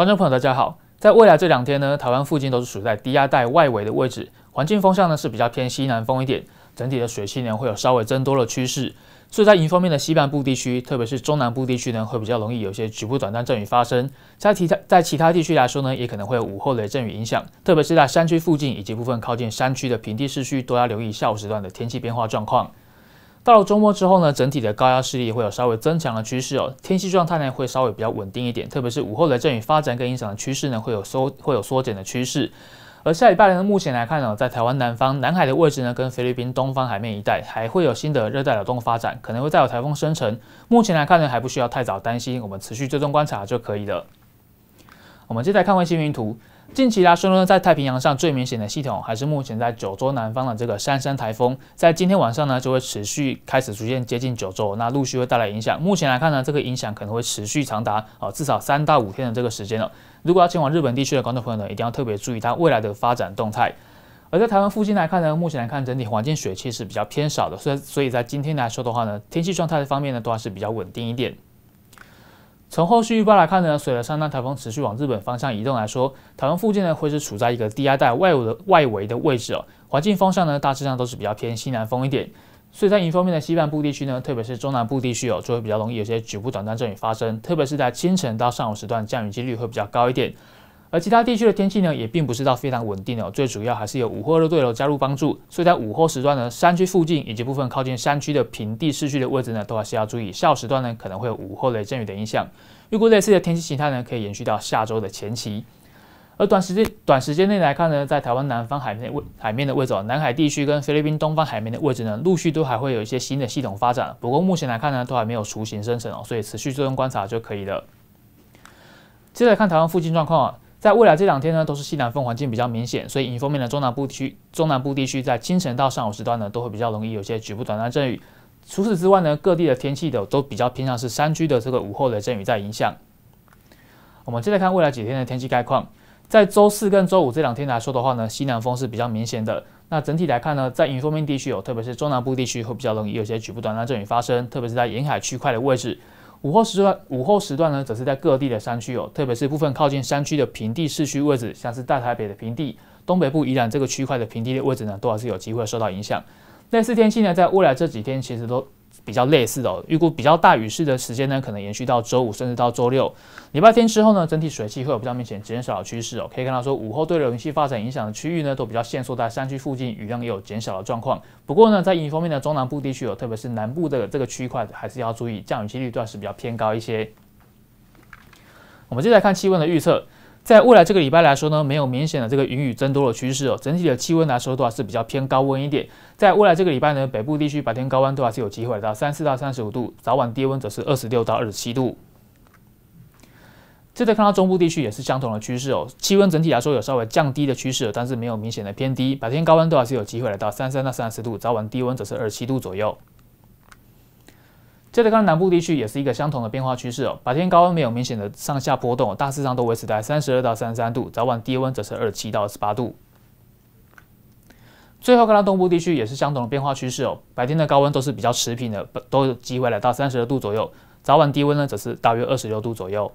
观众朋友，大家好。在未来这两天呢，台湾附近都是处在低压带外围的位置，环境风向呢是比较偏西南风一点，整体的水汽呢会有稍微增多的趋势，所以在云方面的西半部地区，特别是中南部地区呢，会比较容易有些局部短暂阵雨发生。在其他在其他地区来说呢，也可能会有午后雷阵雨影响，特别是在山区附近以及部分靠近山区的平地市区，都要留意下午时段的天气变化状况。到了周末之后呢，整体的高压势力会有稍微增强的趋势哦。天气状态呢会稍微比较稳定一点，特别是午后的阵雨发展跟影响的趋势呢会有缩会有缩减的趋势。而下礼拜呢目前来看呢，在台湾南方南海的位置呢，跟菲律宾东方海面一带还会有新的热带扰动发展，可能会再有台风生成。目前来看呢，还不需要太早担心，我们持续追踪观察就可以了。我们接下来看卫星云图。近期来说呢，在太平洋上最明显的系统还是目前在九州南方的这个杉杉台风，在今天晚上呢就会持续开始逐渐接近九州，那陆续会带来影响。目前来看呢，这个影响可能会持续长达啊至少三到五天的这个时间了。如果要前往日本地区的观众朋友呢，一定要特别注意它未来的发展动态。而在台湾附近来看呢，目前来看整体环境水气是比较偏少的，所以所以在今天来说的话呢，天气状态方面呢，都还是比较稳定一点。从后续预报来看呢，随着三大台风持续往日本方向移动来说，台湾附近呢会是处在一个低压带外围的外围的位置哦。环境风向呢大致上都是比较偏西南风一点，所以在迎方面的西半部地区呢，特别是中南部地区哦，就会比较容易有些局部短暂阵雨发生，特别是在清晨到上午时段，降雨几率会比较高一点。而其他地区的天气呢，也并不是到非常稳定哦，最主要还是有午后热对流加入帮助，所以在午后时段呢，山区附近以及部分靠近山区的平地市区的位置呢，都还是要注意。下午时段呢，可能会有午后雷阵雨的影响。预估类似的天气形态呢，可以延续到下周的前期。而短时间短时间内来看呢，在台湾南方海面位海面的位置，南海地区跟菲律宾东方海面的位置呢，陆续都还会有一些新的系统发展，不过目前来看呢，都还没有雏形生成哦，所以持续追踪观察就可以了。接来看台湾附近状况啊。在未来这两天呢，都是西南风环境比较明显，所以迎风面的中南部区中南部地区在清晨到上午时段呢，都会比较容易有些局部短暂阵雨。除此之外呢，各地的天气的都比较偏向是山区的这个午后的阵雨在影响。我们接着看未来几天的天气概况，在周四跟周五这两天来说的话呢，西南风是比较明显的。那整体来看呢，在迎风面地区有，特别是中南部地区会比较容易有些局部短暂阵雨发生，特别是在沿海区块的位置。午后时段，午后时段呢，则是在各地的山区哦，特别是部分靠近山区的平地市区位置，像是大台北的平地、东北部宜兰这个区块的平地的位置呢，多少是有机会受到影响。类似天气呢，在未来这几天其实都。比较类似的哦，预估比较大雨势的时间呢，可能延续到周五，甚至到周六。礼拜天之后呢，整体水汽会有比较明显减少的趋势哦。可以看到，说午后对流云系发展影响的区域呢，都比较限缩在山区附近，雨量也有减少的状况。不过呢，在另一方面的中南部地区哦，特别是南部的这个区块，还是要注意降雨几率，段是比较偏高一些。我们接着来看气温的预测。在未来这个礼拜来说呢，没有明显的这个雨雨增多的趋势哦。整体的气温来说的话，是比较偏高温一点。在未来这个礼拜呢，北部地区白天高温都还是有机会到三四到三十五度，早晚低温则是二十六到二十七度。再次看到中部地区也是相同的趋势哦，气温整体来说有稍微降低的趋势，但是没有明显的偏低。白天高温度还是有机会来到三三到三十度，早晚低温则是二七度左右。接着看南部地区，也是一个相同的变化趋势哦。白天高温没有明显的上下波动，大致上都维持在三十二到三十三度，早晚低温则是二七到二十八度。最后看到东部地区，也是相同的变化趋势哦。白天的高温都是比较持平的，都有机会来到三十二度左右，早晚低温呢则是大约二十六度左右。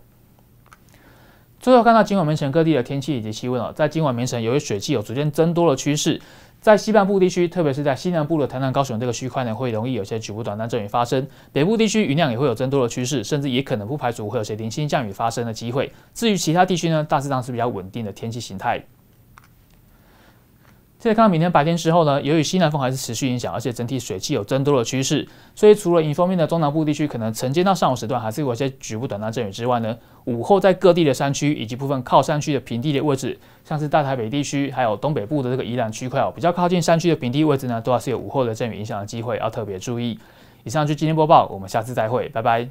最后看到今晚明晨各地的天气以及气温哦，在今晚凌晨由于水汽有逐渐增多的趋势。在西半部地区，特别是在西南部的台南、高雄这个区块呢，会容易有些局部短暂阵雨发生。北部地区云量也会有增多的趋势，甚至也可能不排除会有些零星降雨发生的机会。至于其他地区呢，大致上是比较稳定的天气形态。再看明天白天时候呢，由于西南风还是持续影响，而且整体水汽有增多的趋势，所以除了迎风面的中南部地区可能承接到上午时段还是有一些局部短暂阵雨之外呢，午后在各地的山区以及部分靠山区的平地的位置，像是大台北地区还有东北部的这个宜兰区块哦，比较靠近山区的平地位置呢，都还是有午后的阵雨影响的机会，要特别注意。以上就今天播报，我们下次再会，拜拜。